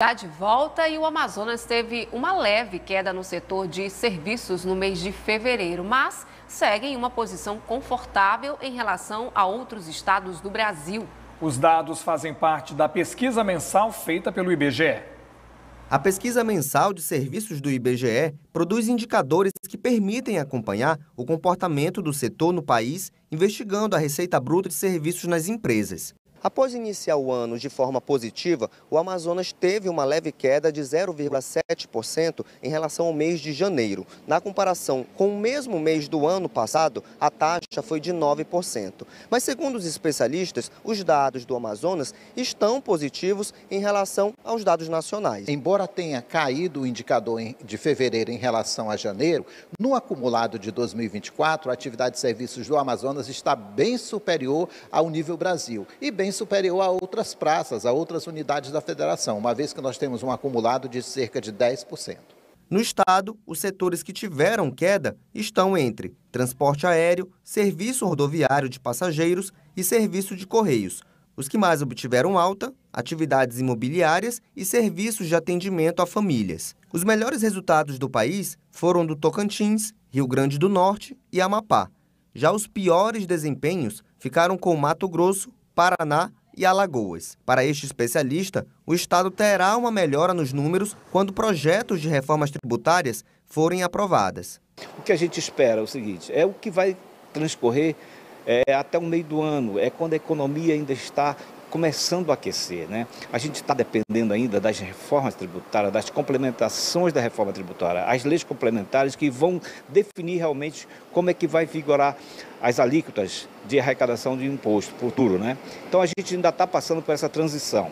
Está de volta e o Amazonas teve uma leve queda no setor de serviços no mês de fevereiro, mas segue em uma posição confortável em relação a outros estados do Brasil. Os dados fazem parte da pesquisa mensal feita pelo IBGE. A pesquisa mensal de serviços do IBGE produz indicadores que permitem acompanhar o comportamento do setor no país, investigando a receita bruta de serviços nas empresas. Após iniciar o ano de forma positiva, o Amazonas teve uma leve queda de 0,7% em relação ao mês de janeiro. Na comparação com o mesmo mês do ano passado, a taxa foi de 9%. Mas, segundo os especialistas, os dados do Amazonas estão positivos em relação aos dados nacionais. Embora tenha caído o indicador de fevereiro em relação a janeiro, no acumulado de 2024, a atividade de serviços do Amazonas está bem superior ao nível Brasil e bem porém superior a outras praças, a outras unidades da federação, uma vez que nós temos um acumulado de cerca de 10%. No estado, os setores que tiveram queda estão entre transporte aéreo, serviço rodoviário de passageiros e serviço de correios. Os que mais obtiveram alta, atividades imobiliárias e serviços de atendimento a famílias. Os melhores resultados do país foram do Tocantins, Rio Grande do Norte e Amapá. Já os piores desempenhos ficaram com Mato Grosso, Paraná e Alagoas. Para este especialista, o Estado terá uma melhora nos números quando projetos de reformas tributárias forem aprovadas. O que a gente espera é o seguinte: é o que vai transcorrer é, até o meio do ano, é quando a economia ainda está começando a aquecer. Né? A gente está dependendo ainda das reformas tributárias, das complementações da reforma tributária, as leis complementares que vão definir realmente como é que vai vigorar as alíquotas de arrecadação de imposto futuro. Né? Então a gente ainda está passando por essa transição.